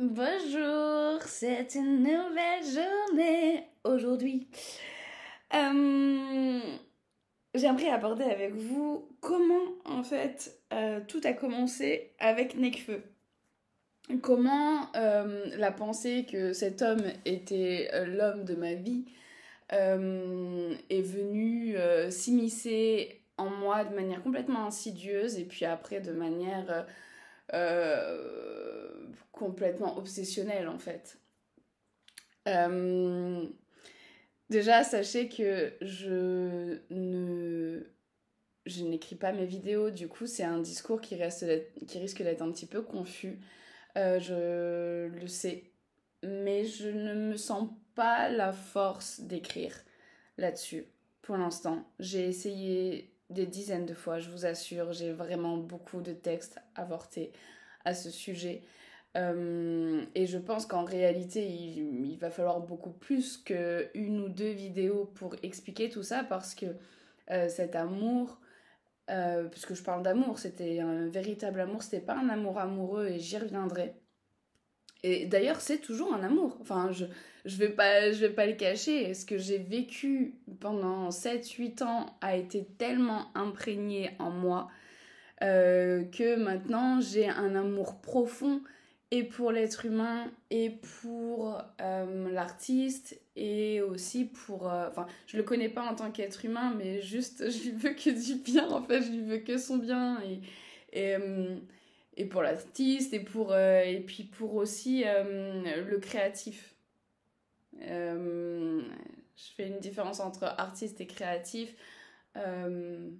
Bonjour, c'est une nouvelle journée aujourd'hui. Euh, j'aimerais aborder avec vous comment en fait euh, tout a commencé avec Necfeu. Comment euh, la pensée que cet homme était l'homme de ma vie est venue s'immiscer en moi de manière complètement insidieuse et puis après de manière euh, complètement obsessionnel en fait. Euh, déjà, sachez que je ne je n'écris pas mes vidéos, du coup c'est un discours qui, reste, qui risque d'être un petit peu confus. Euh, je le sais, mais je ne me sens pas la force d'écrire là-dessus pour l'instant. J'ai essayé des dizaines de fois, je vous assure. J'ai vraiment beaucoup de textes avortés à ce sujet. Euh, et je pense qu'en réalité, il, va falloir beaucoup plus qu'une ou deux vidéos pour expliquer tout ça parce que euh, cet amour, euh, puisque je parle d'amour, c'était un véritable amour, c'était pas un amour amoureux et j'y reviendrai. Et d'ailleurs, c'est toujours un amour. Enfin, je, je vais pas je vais pas le cacher ce que j'ai vécu pendant 7 8 ans a été tellement imprégné en moi euh, que maintenant j'ai un amour profond et pour l'être humain et pour euh, l'artiste et aussi pour euh, enfin je je le connais pas en tant qu'être humain mais juste je lui veux que du bien en fait je lui veux que son bien et, et et pour l'artiste et pour et puis pour aussi le créatif euh, je fais une différence entre artiste et créatif. Euh,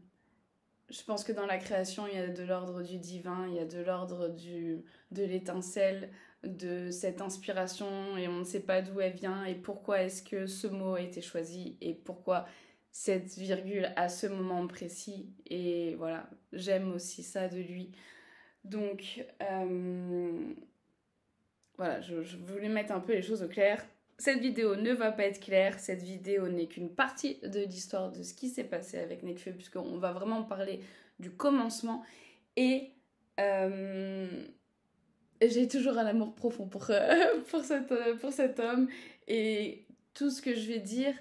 je pense que dans la création, il y a de l'ordre du divin, il y a de l'ordre du de l'étincelle, de cette inspiration, et on ne sait pas d'où elle vient, et pourquoi est-ce que ce mot a été choisi, et pourquoi cette virgule à ce moment précis. Et voilà, j'aime aussi ça de lui. Donc, euh, voilà, je voulais mettre un peu les choses au clair cette vidéo ne va pas être claire, cette vidéo n'est qu'une partie de l'histoire de ce qui s'est passé avec Nekfeu, puisqu'on va vraiment parler du commencement. Et euh, j'ai toujours un amour profond pour, euh, pour, euh, pour cet homme. Et tout ce que je vais dire,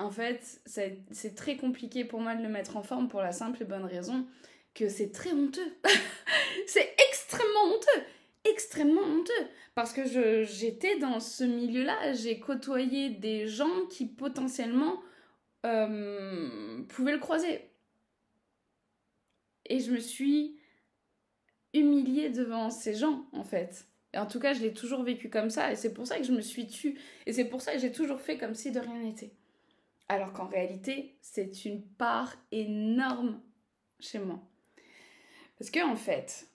en fait, c'est très compliqué pour moi de le mettre en forme pour la simple et bonne raison que c'est très honteux. c'est extrêmement honteux extrêmement honteux parce que j'étais dans ce milieu-là, j'ai côtoyé des gens qui potentiellement euh, pouvaient le croiser. Et je me suis humiliée devant ces gens en fait. Et en tout cas, je l'ai toujours vécu comme ça et c'est pour ça que je me suis tue et c'est pour ça que j'ai toujours fait comme si de rien n'était. Alors qu'en réalité, c'est une part énorme chez moi. Parce que en fait,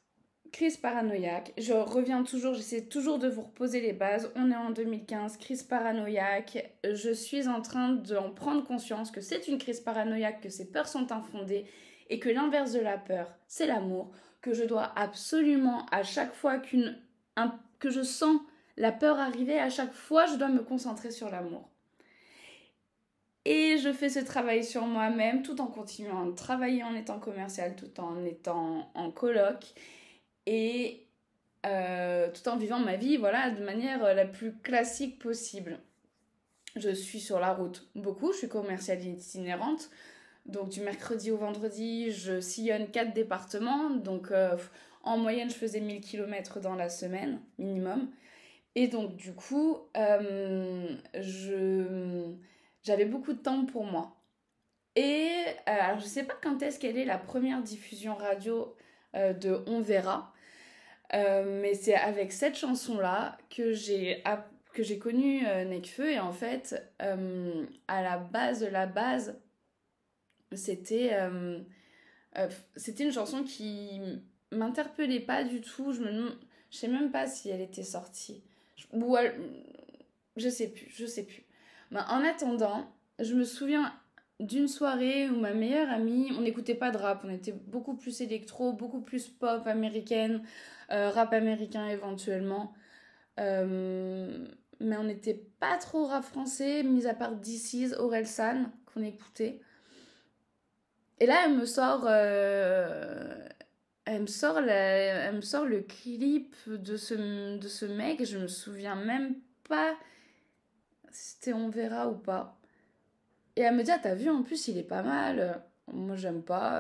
Crise paranoïaque, je reviens toujours, j'essaie toujours de vous reposer les bases. On est en 2015, crise paranoïaque. Je suis en train d'en prendre conscience que c'est une crise paranoïaque, que ces peurs sont infondées et que l'inverse de la peur, c'est l'amour. Que je dois absolument, à chaque fois qu'une, que je sens la peur arriver, à chaque fois, je dois me concentrer sur l'amour. Et je fais ce travail sur moi-même tout en continuant de travailler en étant commercial, tout en étant en colloque et euh, tout en vivant ma vie, voilà, de manière euh, la plus classique possible. Je suis sur la route beaucoup, je suis commerciale itinérante. Donc du mercredi au vendredi, je sillonne quatre départements. Donc euh, en moyenne, je faisais 1000 km dans la semaine minimum. Et donc du coup, j'avais beaucoup de temps pour moi. Et alors je sais pas quand est-ce qu'elle est la première diffusion radio de On Verra. Euh, mais c'est avec cette chanson-là que j'ai que j'ai connu euh, et en fait euh, à la base la base c'était euh, c'était une chanson qui m'interpellait pas du tout je me je sais même pas si elle était sortie ou je sais plus je sais plus mais en attendant je me souviens d'une soirée où ma meilleure amie, on n'écoutait pas de rap, on était beaucoup plus électro, beaucoup plus pop américaine, euh, rap américain éventuellement. Euh, mais on n'était pas trop rap français, mis à part DC's, San qu'on écoutait. Et là, elle me sort, euh, elle me sort, elle sort le clip de ce, de ce mec, je me souviens même pas si c'était On verra ou pas. Et elle me dit, ah, t'as vu, en plus, il est pas mal. Moi, j'aime pas.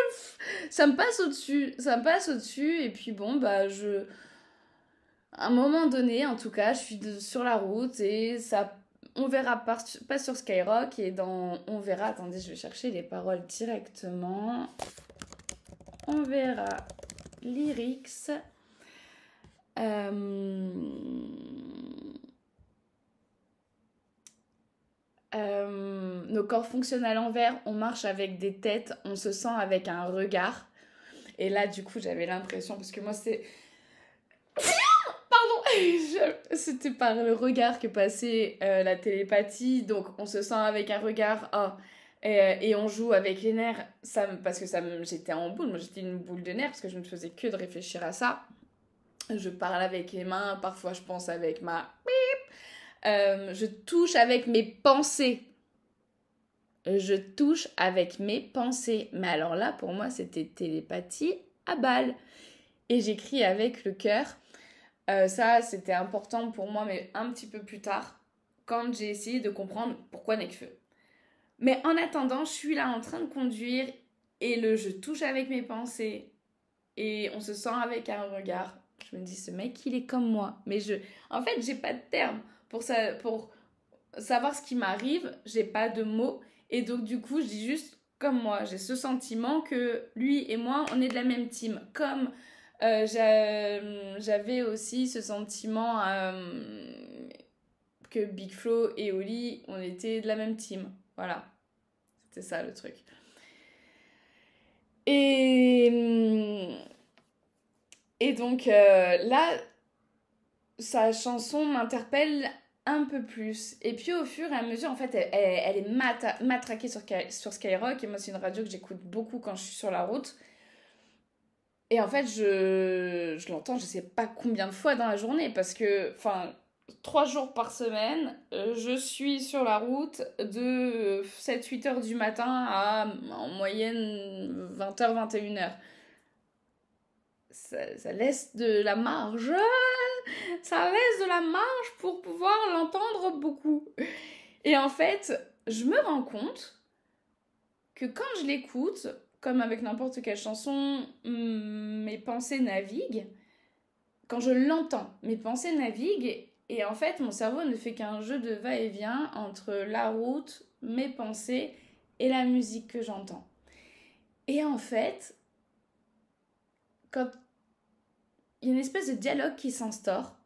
ça me passe au-dessus. Ça me passe au-dessus. Et puis, bon, bah, je. À un moment donné, en tout cas, je suis sur la route et ça. On verra pas sur Skyrock et dans. On verra. Attendez, je vais chercher les paroles directement. On verra. Lyrics. Euh, Euh, nos corps fonctionnent à l'envers, on marche avec des têtes, on se sent avec un regard. Et là, du coup, j'avais l'impression, parce que moi, c'est. Pardon C'était par le regard que passait euh, la télépathie, donc on se sent avec un regard. Ah, et, on joue avec les nerfs, ça, parce que ça, j'étais en boule, moi j'étais une boule de nerfs, parce que je ne faisais que de réfléchir à ça. Je parle avec les mains, parfois je pense avec ma euh, je touche avec mes pensées. Je touche avec mes pensées. Mais alors là, pour moi, c'était télépathie à balle. Et j'écris avec le cœur. Euh, ça, c'était important pour moi, mais un petit peu plus tard, quand j'ai essayé de comprendre pourquoi feu. Mais en attendant, je suis là en train de conduire et le je touche avec mes pensées et on se sent avec un regard. Je me dis, ce mec, il est comme moi. Mais je, en fait, j'ai pas de terme pour, savoir ce qui m'arrive, j'ai pas de mots. Et donc, du coup, je dis juste comme moi. J'ai ce sentiment que lui et moi, on est de la même team. Comme euh, j'avais aussi ce sentiment euh, que Big Flo et Oli, on était de la même team. Voilà. C'était ça le truc. Et, et donc euh, là, sa chanson m'interpelle un peu plus. Et puis au fur et à mesure, en fait, elle, est matraquée sur, sur Skyrock. Et moi, c'est une radio que j'écoute beaucoup quand je suis sur la route. Et en fait, je, je l'entends, je sais pas combien de fois dans la journée, parce que, enfin, trois jours par semaine, euh, je suis sur la route de 7-8 heures du matin à en moyenne 20h, 21h. Ça, ça laisse de la marge ça reste de la marge pour pouvoir l'entendre beaucoup. Et en fait, je me rends compte que quand je l'écoute, comme avec n'importe quelle chanson, hmm, mes pensées naviguent. Quand je l'entends, mes pensées naviguent et en fait, mon cerveau ne fait qu'un jeu de va-et-vient entre la route, mes pensées et la musique que j'entends. Et en fait, quand il y a une espèce de dialogue qui s'instaure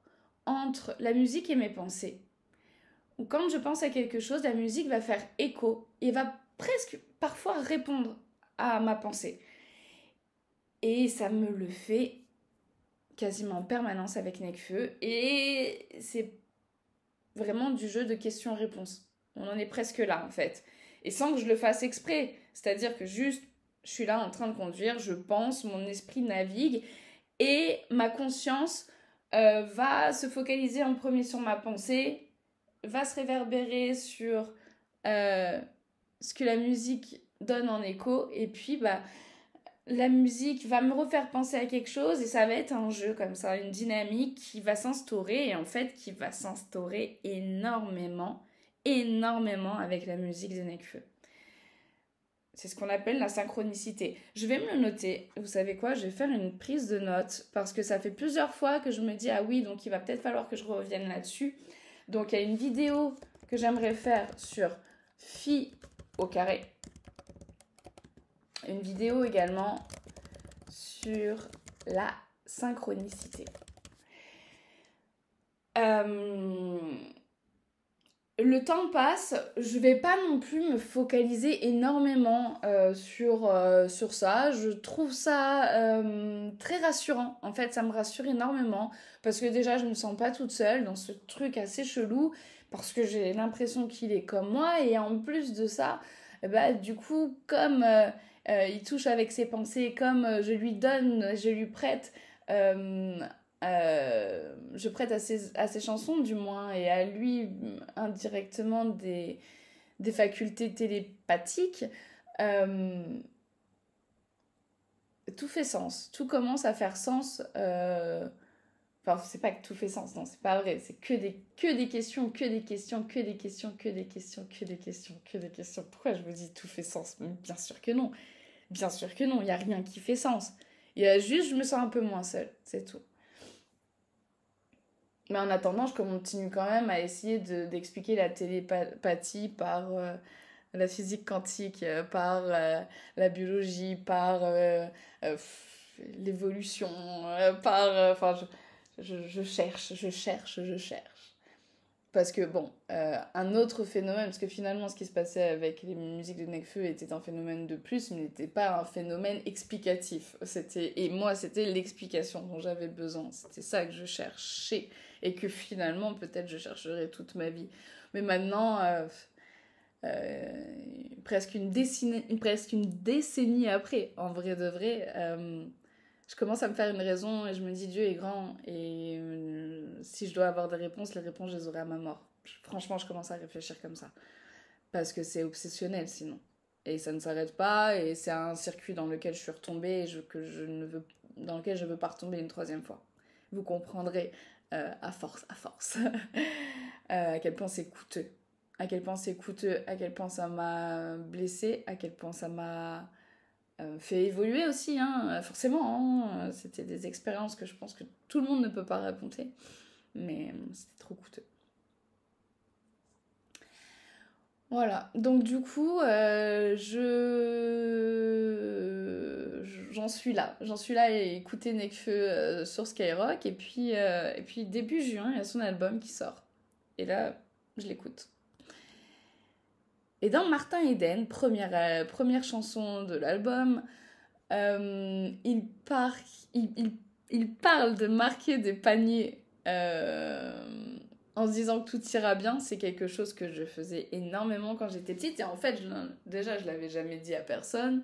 entre la musique et mes pensées. quand je pense à quelque chose, la musique va faire écho et va presque parfois répondre à ma pensée. Et ça me le fait quasiment en permanence avec Necfeu. Et c'est vraiment du jeu de questions-réponses. On en est presque là en fait. Et sans que je le fasse exprès. C'est-à-dire que juste, je suis là en train de conduire, je pense, mon esprit navigue et ma conscience euh, va se focaliser en premier sur ma pensée, va se réverbérer sur euh, ce que la musique donne en écho et puis bah la musique va me refaire penser à quelque chose et ça va être un jeu comme ça, une dynamique qui va s'instaurer et en fait qui va s'instaurer énormément, énormément avec la musique de Nekfeu. C'est ce qu'on appelle la synchronicité. Je vais me le noter. Vous savez quoi Je vais faire une prise de notes parce que ça fait plusieurs fois que je me dis ah oui, donc il va peut-être falloir que je revienne là-dessus. Donc il y a une vidéo que j'aimerais faire sur phi au carré. Une vidéo également sur la synchronicité. Euh, le temps passe, je vais pas non plus me focaliser énormément euh, sur, euh, sur ça. Je trouve ça euh, très rassurant. En fait, ça me rassure énormément parce que déjà, je me sens pas toute seule dans ce truc assez chelou parce que j'ai l'impression qu'il est comme moi et en plus de ça, bah, du coup, comme il touche avec ses pensées, comme je lui donne, je lui prête euh, je prête à ses, chansons du moins et à lui indirectement des, des facultés télépathiques, euh, tout fait sens, tout commence à faire sens. Euh, enfin, c'est pas que tout fait sens, non, c'est pas vrai, c'est que des, que des questions, que des questions, que des questions, que des questions, que des questions, que des questions. Pourquoi je vous dis tout fait sens Bien sûr que non, bien sûr que non, il n'y a rien qui fait sens. Il y a juste, je me sens un peu moins seule, c'est tout. Mais en attendant, je continue quand même à essayer d'expliquer la télépathie par euh, la physique quantique, euh, par euh, la biologie, par l'évolution, par... Enfin, je cherche, je cherche, je cherche. Parce que, bon, euh, un autre phénomène, parce que finalement, ce qui se passait avec les musiques de Nekfeu était un phénomène de plus, mais n'était pas un phénomène explicatif. C'était, et moi, c'était l'explication dont j'avais besoin. C'était ça que je cherchais. Et que finalement, peut-être, je chercherai toute ma vie. Mais maintenant, euh, euh, presque, une décennie, presque une décennie après, en vrai de vrai, je commence à me faire une raison et je me dis Dieu est grand et euh, si je dois avoir des réponses, les réponses, je les aurai à ma mort. Franchement, je commence à réfléchir comme ça. Parce que c'est obsessionnel sinon. Et ça ne s'arrête pas et c'est un circuit dans lequel je suis retombée et que je ne veux, dans lequel je ne veux pas retomber une troisième fois. Vous comprendrez euh, à force, à force, euh, à quel point c'est coûteux. À quel point c'est coûteux, à quel point ça m'a blessée, à quel point ça m'a euh, fait évoluer aussi, hein, euh, forcément. Hein, euh, c'était des expériences que je pense que tout le monde ne peut pas raconter, mais c'était trop coûteux. Voilà, donc du coup, je j'en suis là, j'en suis là à écouter Nekfeu sur Skyrock et puis et puis début juin il y a son album qui sort et là je l'écoute. Et dans Martin Eden, première, euh, première chanson de l'album, euh, il, il, parle de marquer des paniers euh, en se disant que tout ira bien. C'est quelque chose que je faisais énormément quand j'étais petite. Et en fait, déjà, je l'avais jamais dit à personne.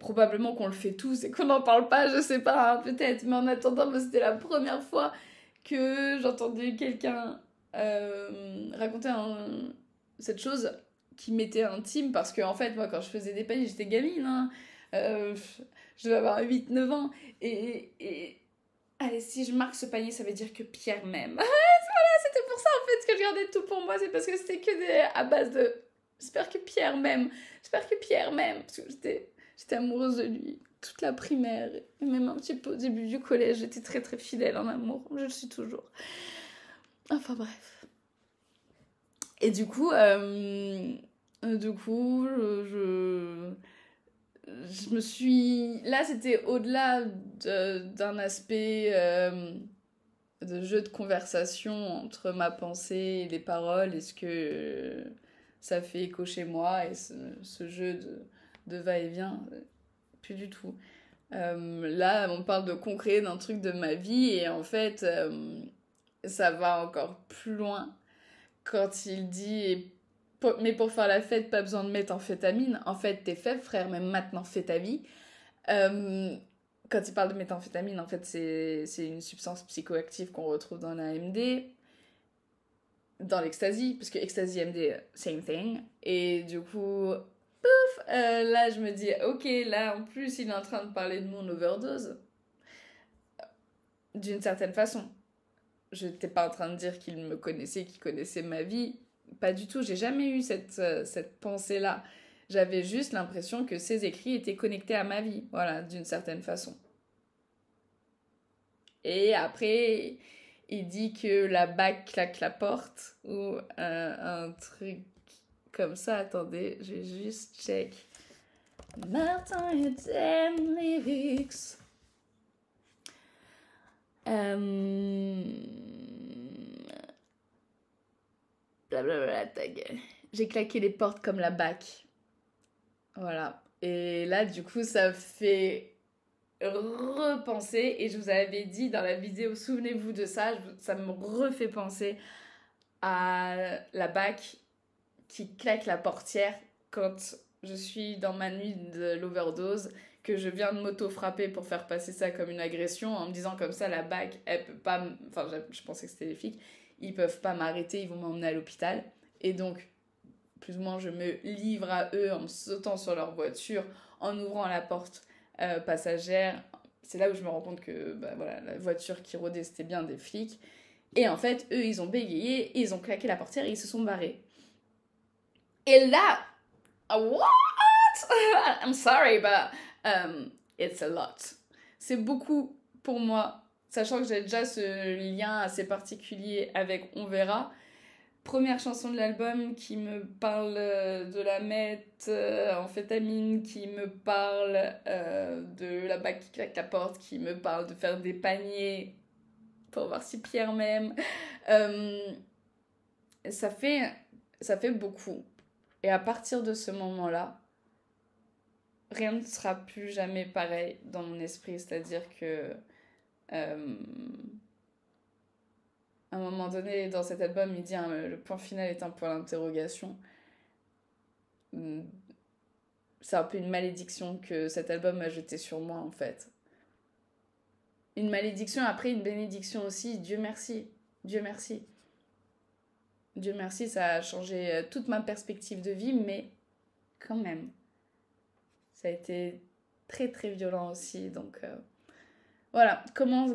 probablement qu'on le fait tous et qu'on n'en parle pas, je sais pas, hein, peut-être. Mais en attendant, c'était la première fois que j'entendais quelqu'un raconter cette chose qui m'était intime parce que en fait moi quand je faisais des paniers j'étais gamine hein. euh, je devais avoir 8-9 ans et, allez si je marque ce panier ça veut dire que Pierre m'aime voilà c'était pour ça en fait que je gardais tout pour moi c'est parce que c'était que des, à base de j'espère que Pierre m'aime j'espère que Pierre m'aime parce que j'étais j'étais amoureuse de lui toute la primaire et même un petit peu au début du collège j'étais très très fidèle en amour je le suis toujours enfin bref et du coup, euh, du coup, je, me suis. Là, c'était au-delà d'un aspect euh, de jeu de conversation entre ma pensée et les paroles. Est-ce que ça fait écho chez moi Et ce, jeu de, va-et-vient, plus du tout. Euh, là, on parle de concret, d'un truc de ma vie, et en fait, ça va encore plus loin quand il dit mais pour faire la fête, pas besoin de mettre en fétamine. En fait, t'es faible, frère, même maintenant, fais ta vie. Euh, quand il parle de méthamphétamine, en fait, c'est une substance psychoactive qu'on retrouve dans l'AMD dans l'ecstasy, parce que ecstasy, MD, same thing. Et du coup, pouf, euh, là, je me dis, ok, là, en plus, il est en train de parler de mon overdose. Euh, d'une certaine façon. Je n'étais pas en train de dire qu'il me connaissait, qu'il connaissait ma vie. Pas du tout, j'ai jamais eu cette, euh, cette pensée-là. J'avais juste l'impression que ses écrits étaient connectés à ma vie, voilà, d'une certaine façon. Et après, il dit que la bague claque la porte ou euh, un truc comme ça. Attendez, je vais juste check. Martin et lyrics. Euh, J'ai claqué les portes comme la bac. Voilà. Et là, du coup, ça fait repenser. Et je vous avais dit dans la vidéo, souvenez-vous de ça, ça me refait penser à la bac qui claque la portière quand je suis dans ma nuit de l'overdose que je viens de m'auto-frapper pour faire passer ça comme une agression en me disant comme ça la BAC, elle peut pas. Enfin, je pensais que c'était les flics, ils peuvent pas m'arrêter, ils vont m'emmener à l'hôpital. Et donc, plus ou moins, je me livre à eux en sautant sur leur voiture, en ouvrant la porte euh, passagère. C'est là où je me rends compte que bah, voilà, la voiture qui rodait, c'était bien des flics. Et en fait, eux, ils ont bégayé, ils ont claqué la portière et ils se sont barrés. Et là, what? I'm sorry, but euh, it's a lot. C'est beaucoup pour moi, sachant que j'ai déjà ce lien assez particulier avec On verra. Première chanson de l'album qui me parle euh, de la meth euh, en fétamine, qui me parle de la bac qui claque la porte, qui me parle de faire des paniers pour voir si Pierre m'aime. ça, fait, ça fait beaucoup. Et à partir de ce moment-là, rien ne sera plus jamais pareil dans mon esprit. C'est-à-dire que euh, à un moment donné, dans cet album, il dit hein, le point final est un point d'interrogation. Hmm, c'est un peu une malédiction que cet album a jeté sur moi en fait. Une malédiction, après une bénédiction aussi. Dieu merci, Dieu merci. Dieu merci, ça a changé euh, toute ma perspective de vie, mais quand même. Ça a été très très violent aussi. Donc euh, voilà, comment,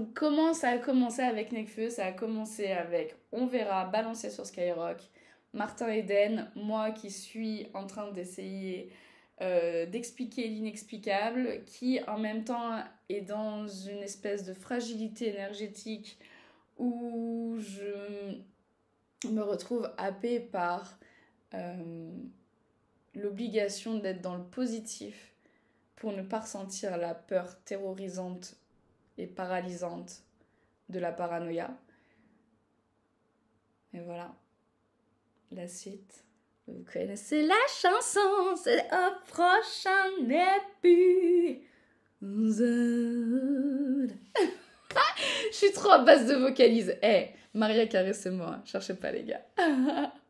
ça a commencé avec Nekfeu Ça a commencé avec On verra, balancé sur Skyrock, Martin Eden, moi qui suis en train d'essayer euh, d'expliquer l'inexplicable, qui en même temps est dans une espèce de fragilité énergétique où je me retrouve happée par euh, l'obligation d'être dans le positif pour ne pas ressentir la peur terrorisante et paralysante de la paranoïa. Et voilà, la suite. Vous connaissez la chanson, c'est au prochain début. Je suis trop à base de vocalise. Eh, Maria caressez c'est moi, cherchez pas les gars.